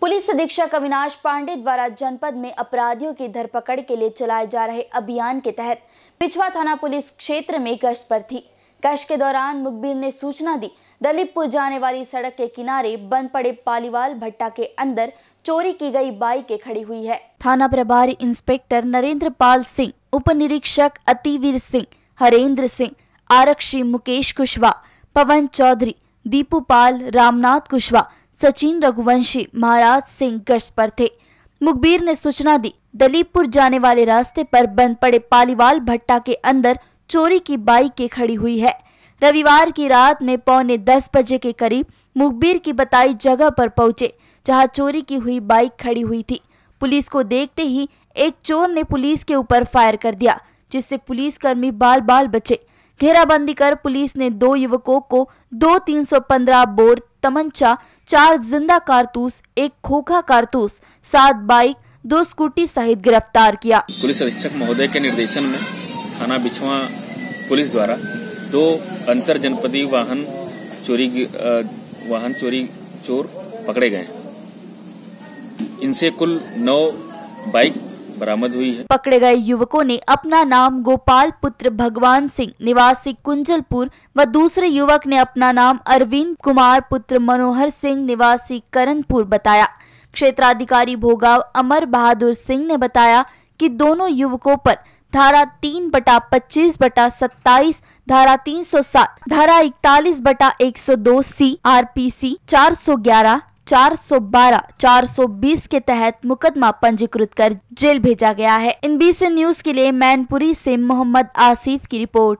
police अधीक्षक अविनाश पांडे द्वारा जनपद में अपराधियों की धरपकड़ के लिए चलाए जा रहे अभियान के तहत पिछवा थाना पुलिस क्षेत्र में गश्त पर थी गश्त के दौरान मुखबिर ने सूचना दी दलीपपुर जाने वाली सड़क के किनारे बंद पड़े पालीवाल भट्टा के अंदर चोरी की गई बाइक खड़ी हुई है थाना प्रभारी इंस्पेक्टर नरेंद्र पाल सिंह उप निरीक्षक अतिवीर सिंह हरेंद्र सिंह आरक्षी मुकेश कुशवा पवन चौधरी दीपू पाल रामनाथ कुशवा सचिन रघुवंशी महाराज सिंह गश्त पर थे मुखबीर ने सूचना दी दलीपुर जाने वाले रास्ते पर बंद पड़े पालीवाल भट्टा के अंदर चोरी की के खड़ी हुई है रविवार की रात में पौने दस बजे के करीब मुखबीर की बताई जगह पर पहुंचे जहां चोरी की हुई बाइक खड़ी हुई थी पुलिस को देखते ही एक चोर ने पुलिस के ऊपर फायर कर दिया जिससे पुलिस कर्मी बाल बाल बचे घेराबंदी कर पुलिस ने दो युवकों को दो तीन सौ पंद्रह बोर तमंचा चार जिंदा कारतूस एक खोखा कारतूस सात बाइक दो स्कूटी सहित गिरफ्तार किया पुलिस अधीक्षक महोदय के निर्देशन में थाना बिछवा पुलिस द्वारा दो अंतर जनपदीय वाहन चोरी वाहन चोरी चोर पकड़े गए इनसे कुल नौ बाइक बरामद हुई है पकड़े गए युवकों ने अपना नाम गोपाल पुत्र भगवान सिंह निवासी कुंजलपुर व दूसरे युवक ने अपना नाम अरविंद कुमार पुत्र मनोहर सिंह निवासी करणपुर बताया क्षेत्राधिकारी भोगाव अमर बहादुर सिंह ने बताया कि दोनों युवकों पर धारा तीन बटा पच्चीस बटा सत्ताईस धारा 307, धारा इकतालीस बटा दो सी आर सौ ग्यारह 412, 420 के तहत मुकदमा पंजीकृत कर जेल भेजा गया है इन बीसी न्यूज के लिए मैनपुरी से मोहम्मद आसिफ की रिपोर्ट